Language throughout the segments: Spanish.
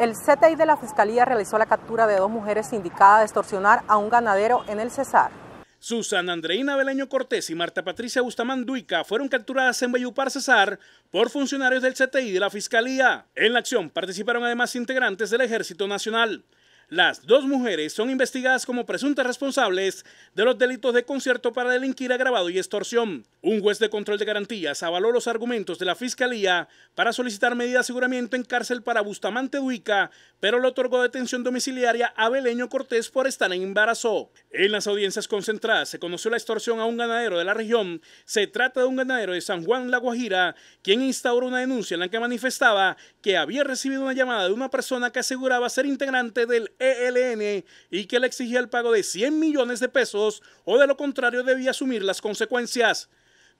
El CTI de la Fiscalía realizó la captura de dos mujeres indicadas a extorsionar a un ganadero en el Cesar. Susana Andreina Beleño Cortés y Marta Patricia Bustamán Duica fueron capturadas en Bayupar Cesar por funcionarios del CTI de la Fiscalía. En la acción participaron además integrantes del Ejército Nacional. Las dos mujeres son investigadas como presuntas responsables de los delitos de concierto para delinquir agravado y extorsión. Un juez de control de garantías avaló los argumentos de la fiscalía para solicitar medida de aseguramiento en cárcel para Bustamante Duica, pero le otorgó detención domiciliaria a Beleño Cortés por estar en embarazo. En las audiencias concentradas se conoció la extorsión a un ganadero de la región. Se trata de un ganadero de San Juan La Guajira, quien instauró una denuncia en la que manifestaba que había recibido una llamada de una persona que aseguraba ser integrante del ELN y que le exigía el pago de 100 millones de pesos o de lo contrario debía asumir las consecuencias.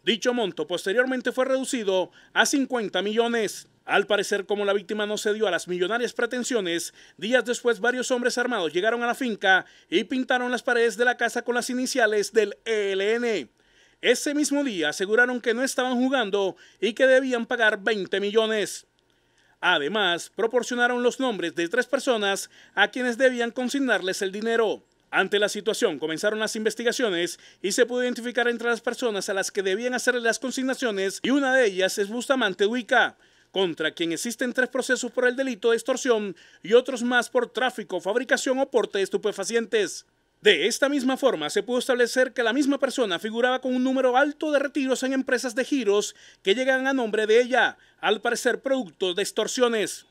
Dicho monto posteriormente fue reducido a 50 millones. Al parecer, como la víctima no cedió a las millonarias pretensiones, días después varios hombres armados llegaron a la finca y pintaron las paredes de la casa con las iniciales del ELN. Ese mismo día aseguraron que no estaban jugando y que debían pagar 20 millones. Además, proporcionaron los nombres de tres personas a quienes debían consignarles el dinero. Ante la situación comenzaron las investigaciones y se pudo identificar entre las personas a las que debían hacer las consignaciones y una de ellas es Bustamante Duica, contra quien existen tres procesos por el delito de extorsión y otros más por tráfico, fabricación o porte de estupefacientes. De esta misma forma, se pudo establecer que la misma persona figuraba con un número alto de retiros en empresas de giros que llegan a nombre de ella, al parecer producto de extorsiones.